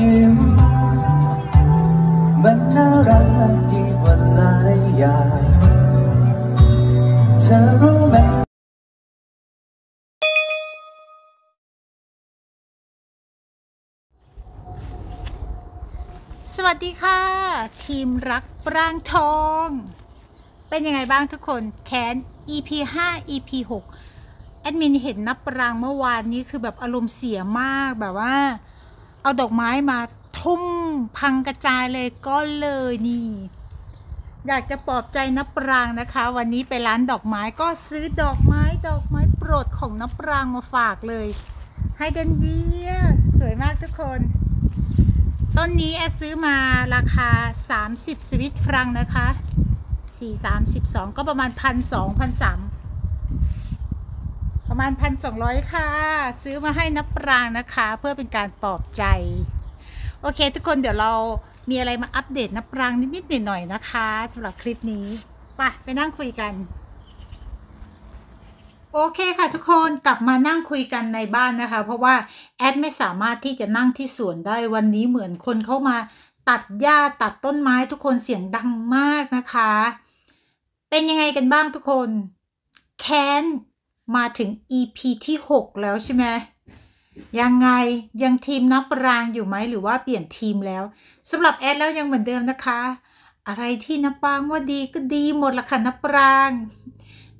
ยิ้มมันน่ารักที่วันลายยาเธอรู้ไหมสวัสดีค่ะทีมรักปรางทองเป็นยังไงบ้างทุกคนแขน EP 5 EP 6 แอดมินเห็นนับปรางเมื่อวานนี้คือแบบอารมณ์เสียมากแบบว่าเอาดอกไม้มาทุ่มพังกระจายเลยก็เลยนี่ อยากจะปลอบใจนับปรางนะคะ วันนี้ไปร้านดอกไม้ก็ซื้อดอกไม้ดอกไม้โปรดของนับปรางมาฝากเลย ให้เดนเดีย สวยมากทุกคน ต้นนี้แอซื้อมาราคา 30 สวิตฟรังนะคะ 4 32 ก็ประมาณ1 2 0 0า3มาณพันสองร้อยค่ะ ซื้อมาให้นับปรางนะคะเพื่อเป็นการปลอบใจโอเคทุกคนเดี๋ยวเรามีอะไรมาอัปเดตนับปรางนิดๆหน่อยๆนะคะสำหรับคลิปนี้ไปไปนั่งคุยกันโอเคค่ะทุกคนกลับมานั่งคุยกันในบ้านนะคะ เพราะว่าแอดไม่สามารถที่จะนั่งที่สวนได้วันนี้เหมือนคนเข้ามาตัดหญ้าตัดต้นไม้ทุกคนเสียงดังมากนะคะ เป็นยังไงกันบ้างทุกคนแค้นมาถึง EP ที่6 แล้วใช่ไหมยังไงยังทีมนับรางอยู่ไหมหรือว่าเปลี่ยนทีมแล้วสำหรับแอดแล้วยังเหมือนเดิมนะคะ อะไรที่นับปรางว่าดีก็ดีหมดละค่ะนับราง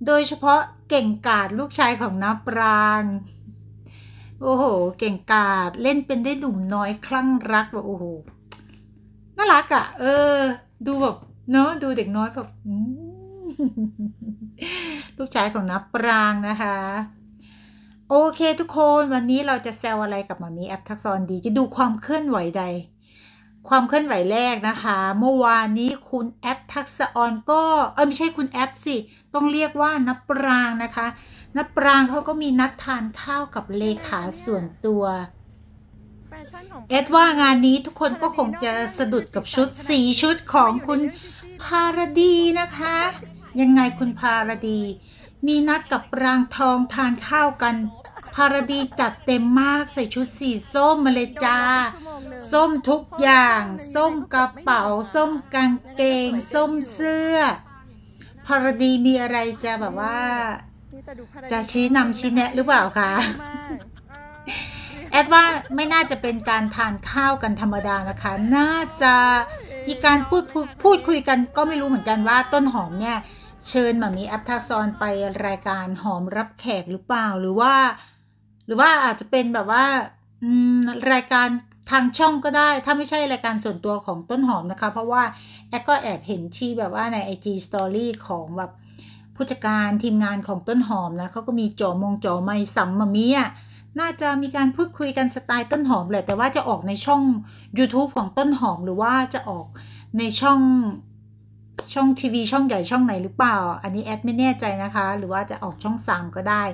โดยเฉพาะเก่งกาดลูกชายของนับรางโอ้โหเก่งกาดเล่นเป็นได้หนุ่มน้อยคลั่งรักว่าโอ้โหน่ารักอะ่ะเออดูแบบเนาะดูเด็กน้อยแบบลูกชายของนับปรางนะคะ โอเค ทุกคนวันนี้เราจะแซวอะไรกับมามีแอปทักษนดีจะดูความเคลื่อนไหวใด ความเคลื่อนไหวแรกนะคะ เมื่อวานนี้คุณแอปทักษนก็เออไม่ใช่คุณแอปสิต้องเรียกว่านับปรางนะคะนับปรางเขาก็มีนัดทานข้าวกับเลขาส่วนตัวเอ็ดว่างานนี้ทุกคนก็คงจะสะดุดกับชุดสีชุดของคุณพารดีนะคะยังไงคุณภารดี มีนัดกับรางทองทานข้าวกันภารดีจัดเต็มมากใส่ชุดสีส้มมาเลยจ้าส้มทุกอย่าง ส้มกระเป๋า ส้มกางเกง ส้มเสื้อภารดีมีอะไรจะแบบว่า จะชี้นำชี้แนะหรือเปล่าคะแอดว่าไม่น่าจะเป็นการทานข้าวกันธรรมดานะคะ น่าจะมีการพูด พูด คุยกันก็ไม่รู้เหมือนกันว่าต้นหอมเนี่ยเชิญมามีอัพทาซอนไปรายการหอมรับแขกหรือเปล่าหรือว่า หรือว่าอาจจะเป็นแบบว่ารายการทางช่องก็ได้ ถ้าไม่ใช่รายการส่วนตัวของต้นหอมนะคะ เพราะว่าแอก็แอบเห็นที่แบบว่าใน IG Story ของแบบผู้จัดการทีมงานของต้นหอมนะเขาก็มีจอมงจอไม้สัมมามีอ่ะน่าจะมีการพูดคุยกันสไตล์ต้นหอมแหละแต่ว่าจะออกในช่อง YouTube ของต้นหอม หรือว่าจะออกในช่องช่องทีวีช่องใหญ่ช่องไหนหรือเปล่าอันนี้แอดไม่แน่ใจนะคะ หรือว่าจะออกช่อง3ก็ได้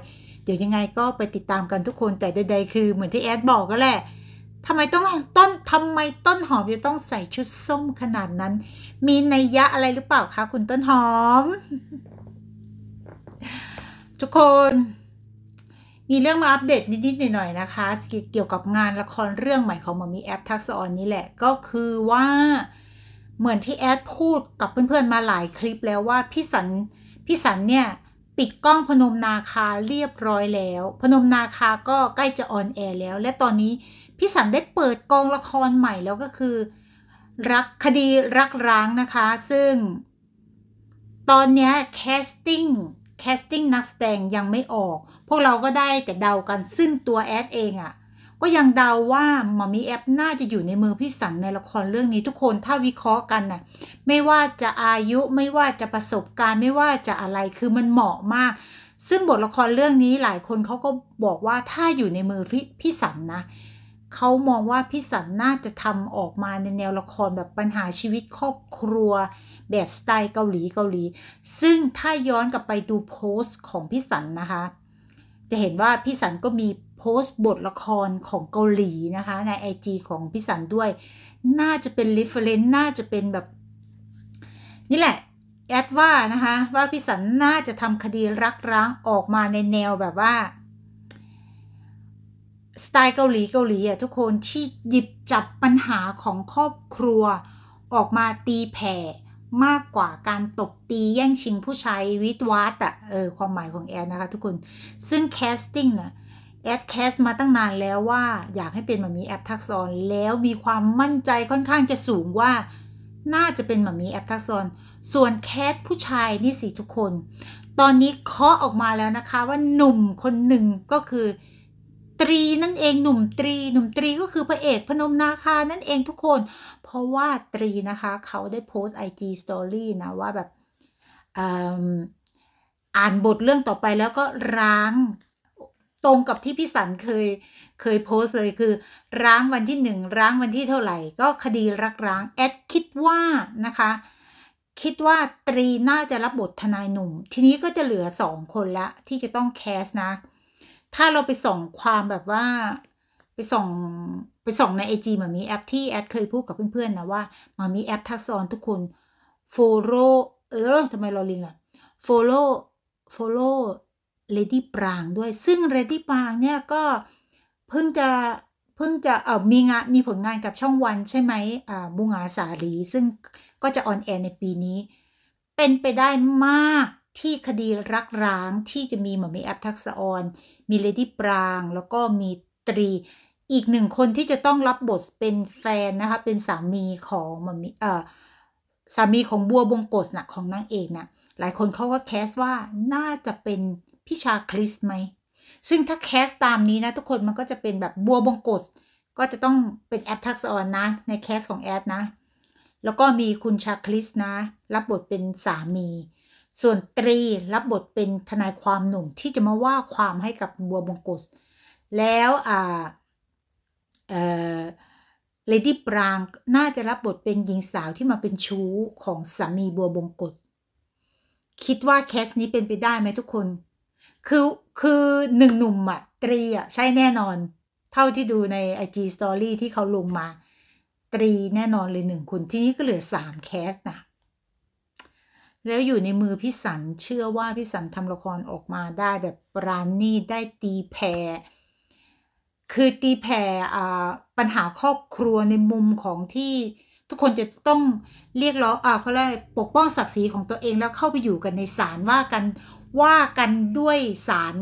เดี๋ยวยังไงก็ไปติดตามกันทุกคนแต่ใดๆ คือเหมือนที่แอดบอกก็แหละทำไมต้องต้นทำไมต้นหอมจะต้องใส่ชุดส้มขนาดนั้น มีในยะอะไรหรือเปล่าคะคุณต้นหอม ทุกคน มีเรื่องมาอัปเดตนิดๆหน่อยๆนะคะเกี่ยวกับงานละครเรื่องใหม่ของมามีแอปทักษอนนี้แหละ ก็คือว่าเหมือนที่แอดพูดกับเพื่อนๆมาหลายคลิปแล้วว่าพี่สันพี่สันเนี่ย ปิดกล้องพนมนาคาเรียบร้อยแล้ว พนมนาคาก็ใกล้จะออนแอร์แล้ว และตอนนี้พี่สันได้เปิดกองละครใหม่แล้วก็คือ รักคดีรักร้างนะคะ ซึ่ง ตอนนี้แคสติ้งแคสติ้งนักแสดงยังไม่ออก พวกเราก็ได้แต่เดากันซึ่งตัวแอดเองอะ่ะก็ยังเดาวว่ามอมีแอปน่าจะอยู่ในมือพี่สันในละครเรื่องนี้ทุกคนถ้าวิเคราะห์กันนะ่ะไม่ว่าจะอายุไม่ว่าจะประสบการณ์ไม่ว่าจะอะไรคือมันเหมาะมาก ซึ่งบทละครเรื่องนี้หลายคนเขาก็บอกว่าถ้าอยู่ในมือพี่พี่สันนะเขามองว่าพี่สันน่าจะทำออกมาในแนวละครแบบปัญหาชีวิตครอบครัว แบบสไตล์เกาหลีเกาหลี ซึ่งถ้าย้อนกลับไปดูโพสต์ของพี่สันนะคะ จะเห็นว่าพี่สันก็มีพสต์บทละครของเกาหลีนะคะ ใน IG ของพี่สันด้วยน่าจะเป็นรีเฟรนซ์น่าจะเป็นแบบ นี่แหละแอดว่านะคะ ว่าพี่สันน่าจะทำคดีรักร้างออกมาในแนวแบบว่า สไตล์เกาหลีเกาหลีอ่ะทุกคนที่หยิบจับปัญหาของครอบครัวออกมาตีแผ่มากกว่าการตบตีแย่งชิงผู้ชายวิทวัตอ่ะเออความหมายของแอนนะคะทุกคนซึ่งแคสติ้งเนี่ยแอดแคสมาตั้งนานแล้วว่าอยากให้เป็นมามีแอปทักซอน แล้วมีความมั่นใจค่อนข้างจะสูงว่าน่าจะเป็นมามีแอปทักซอน ส่วนแคสผู้ชายนี่สิทุกคน ตอนนี้เคาะออกมาแล้วนะคะว่าหนุ่มคนหนึ่งก็คือตรีนั่นเองหนุ่มตรี หนุ่มตรีก็คือพระเอกพนมนาคานั่นเองทุกคน เพราะว่าตรีนะคะเขาได้โพสต์ไอจีสตอรี่นะว่าแบบอ่านบทเรื่องต่อไปแล้วก็ร้างตรงกับที่พี่สันเคยเคยโพสเลยคือร้างวันที่หนึ่งร้างวันที่เท่าไหร่ ก็คดีรักร้างแอดคิดว่านะคะคิดว่าตรีน่าจะรับบททนายหนุ่มทีนี้ก็จะเหลือสองคนละที่จะต้องแคสนะถ้าเราไปส่องความแบบว่าไปส่องไปส่องในไอจีมันมีแอปที่แอดเคยพูดกับเพื่อนๆนะว่ามันมีแอปทักซอนทุกคนโฟโลเออทำไมเราลิงล่ะโฟโลโฟโลเลดี้ปรางด้วย ซึ่งเลดี้ปรางเนี่ยก็เพิ่งจะเพิ่งจะเออมีงานมีผลงานกับช่องวันใช่ไหมอ่าบุงาสาลีซึ่งก็จะออนแอร์ในปีนี้ เป็นไปได้มากที่คดีรักร้างที่จะมีหมอมีแอปทักษออนมีเลดี้ปราง แล้วก็มีตรีอีกหนึ่งคนที่จะต้องรับบทเป็นแฟนนะคะเป็นสามีของหมอมีเออสามีของบัวบงกศนะของนางเอกนะ่ะหลายคนเขาก็แคสว่าน่าจะเป็น พี่ชาคริสไหม ซึ่งถ้าแคสตามนี้นะทุกคนมันก็จะเป็นแบบบัวบงกฎก็จะต้องเป็นแอปทักษอนนะในแคสของแอดนะ แล้วก็มีคุณชาคริสนะ รับบทเป็นสามี ส่วนตรี รับบทเป็นทนายความหนุ่มที่จะมาว่าความให้กับบัวบงกฎแล้วอ่าเอ่อเลดี้ปรางน่าจะรับบทเป็นหญิงสาวที่มาเป็นชู้ของสามีบัวบงกฎคิดว่าแคสนี้เป็นไปได้ไหมทุกคน คือคือหนึ่งหนุ่มอะตรีอะใช่แน่นอน เท่าที่ดูใน IG Story ที่เขาลงมา ตรีแน่นอนเลยหนึ่งคนที่นี้ก็เหลือสามแคสนะแล้วอยู่ในมือพี่สัน เชื่อว่าพี่สันทำละครออกมาได้แบบรานนี่ได้ตีแผ่คือตีแผ่ปัญหาครอบครัวในมุมของที่ทุกคนจะต้องเรียกร้องอ่าเขาเรียกปกป้องศักดิ์ศรีของตัวเองแล้วเข้าไปอยู่กันในศาลว่ากันว่ากันด้วยศาล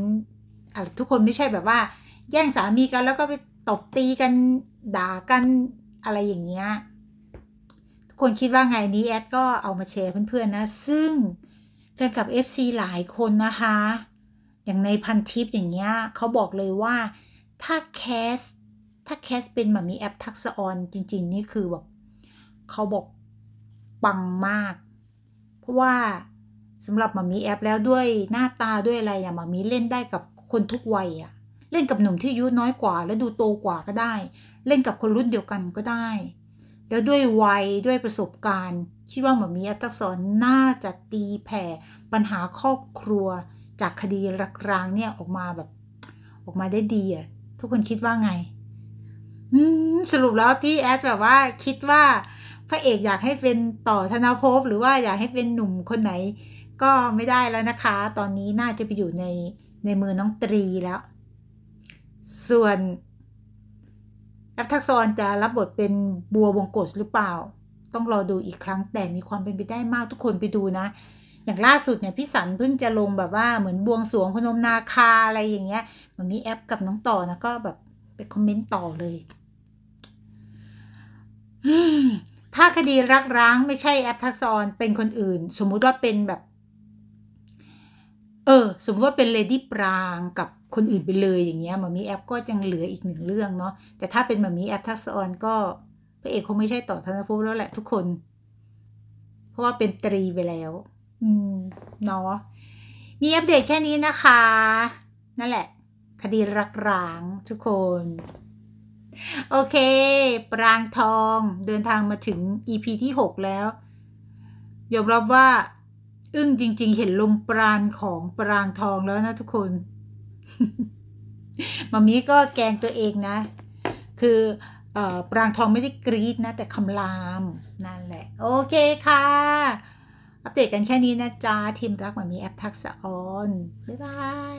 ทุกคนไม่ใช่แบบว่า แย่งสามีกันแล้วก็ไปตบตีกันด่ากันอะไรอย่างเงี้ยทุกคนคิดว่าไงนี้แอดก็เอามาแชร์เพื่อนๆนะซึ่งแฟนกับ FC หลายคนนะคะ อย่างในพันทิปอย่างเงี้ยเขาบอกเลยว่าถ้าแคสถ้าแคสเป็นแบบมีแอปทักษะออนจริงๆนี่คือแบบเขาบอกปังมาก เพราะว่าสำหรับมามีแอปแล้วด้วยหน้าตาด้วยอะไรอะมามีเล่นได้กับคนทุกวัยอะเล่นกับหนุ่มที่อายุน้อยกว่า และดูโตกว่าก็ได้ เล่นกับคนรุ่นเดียวกันก็ได้ แล้วด้วยวัยด้วยประสบการณ์คิดว่ามามีแอปตักสอนน่าจะตีแผ่ ปัญหาครอบครัว จากคดีรักร้างเนี่ยออกมาแบบออกมาได้ดีอะทุกคนคิดว่าไงสรุปแล้วที่แอดแบบว่า คิดว่าพระเอกอยากให้เป็นต่อธนาภพหรือว่าอยากให้เป็นหนุ่มคนไหน ก็ไม่ได้แล้วนะคะ ตอนนี้น่าจะไปอยู่ในในมือน้องตรีแล้ว ส่วนแอฟทักซอนจะรับบทเป็นบัววงกฏหรือเปล่า ต้องรอดูอีกครั้งแต่มีความเป็นไปได้มากทุกคนไปดูนะ อย่างล่าสุดเนี่ยพี่สันเพิ่งจะลงแบบว่าเหมือนบวงสวงพนมนาคาอะไรอย่างเงี้ยวันนี้แอปกับน้องต่อนะก็แบบไปคอมเมนต์ต่อเลยถ้าคดีรักร้าง ไม่ใช่แอปทักซอนเป็นคนอื่น สมมุติว่าเป็นแบบเออสมมติว่าเป็นเลดี้ปรางกับคนอื่นไปเลยอย่างเงี้ยมามีแอปก็ยังเหลืออีกหนึ่งเรื่องเนาะแต่ถ้าเป็นมามีแอปทักซอนก็พระเอกคงไม่ใช่ต่อธนภิแล้วแหละทุกคน เพราะว่าเป็นตรีไปแล้ว อืมเนาะมีอัปเดตแค่นี้นะคะ นั่นแหละ คดีรักร้าง ทุกคนโอเค ปรางทองเดินทางมาถึง EP ที่ 6 แล้ว ยอมรับว่าอึ้งจริงๆ เห็นลมปราณของปรางทองแล้วนะทุกคนมามีก็แกงตัวเองนะ คืออปรางทองไม่ได้กรีดนะ แต่คำราม นั่นแหละ โอเคค่ะ อัปเดตกันแค่นี้นะจ๊ะทีมรักมามีแอปทักษะออนบ๊ายบาย